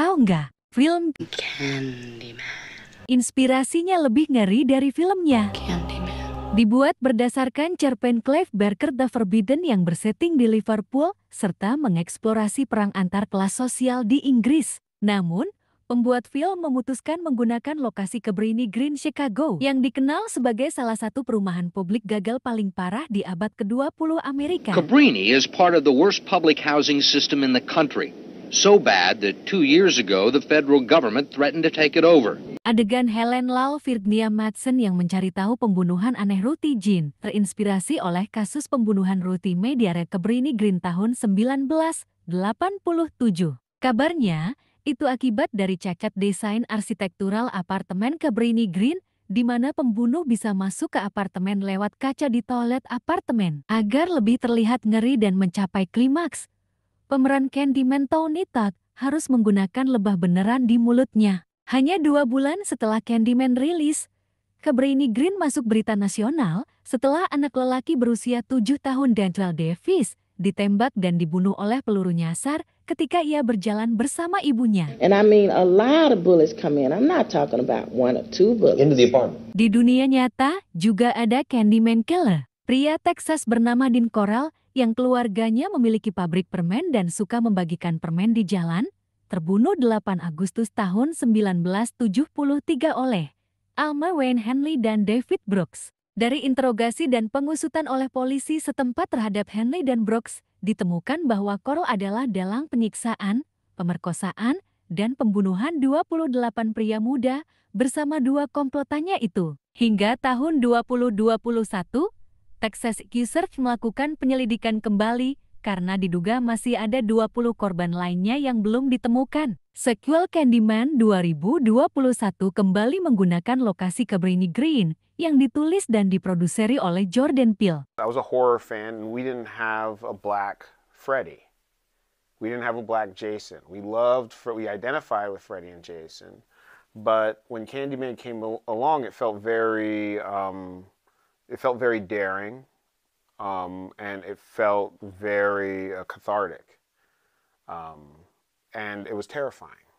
Tahu nggak, film Candyman. Inspirasinya lebih ngeri dari filmnya. Candyman. Dibuat berdasarkan cerpen Clive Barker The Forbidden yang bersetting di Liverpool, serta mengeksplorasi perang antar kelas sosial di Inggris. Namun, pembuat film memutuskan menggunakan lokasi Cabrini Green Chicago yang dikenal sebagai salah satu perumahan publik gagal paling parah di abad ke-20 Amerika. Cabrini is part of the worst public housing system in the country so bad that two years ago the federal government threatened to take it over. Adegan Helen Lau Virgnia Madsen yang mencari tahu pembunuhan aneh Ruti Jin terinspirasi oleh kasus pembunuhan Ruti area Kebrini Green tahun 1987. Kabarnya, itu akibat dari cacat desain arsitektural apartemen Kebrini Green di mana pembunuh bisa masuk ke apartemen lewat kaca di toilet apartemen. Agar lebih terlihat ngeri dan mencapai klimaks, pemeran Candy Nitak harus menggunakan lebah beneran di mulutnya. Hanya dua bulan setelah Candyman rilis, Cabrini Green masuk berita nasional setelah anak lelaki berusia tujuh tahun Dental Davis ditembak dan dibunuh oleh peluru nyasar ketika ia berjalan bersama ibunya. Di dunia nyata juga ada Candyman Killer. Pria Texas bernama Din Coral, yang keluarganya memiliki pabrik permen dan suka membagikan permen di jalan, terbunuh 8 Agustus tahun 1973 oleh Alma Wayne Henley dan David Brooks. Dari interogasi dan pengusutan oleh polisi setempat terhadap Henley dan Brooks, ditemukan bahwa Coral adalah dalang penyiksaan, pemerkosaan, dan pembunuhan 28 pria muda bersama dua komplotannya itu. Hingga tahun 2021, Texas Research melakukan penyelidikan kembali karena diduga masih ada 20 korban lainnya yang belum ditemukan. Sequel Candyman 2021 kembali menggunakan lokasi Cabrini Green yang ditulis dan diproduseri oleh Jordan Peele. I was a horror fan and we didn't have a black Freddy. We didn't have a black Jason. We loved, we identify with Freddy and Jason. But when Candyman came along, it felt very um, it felt very daring, um, and it felt very uh, cathartic, um, and it was terrifying.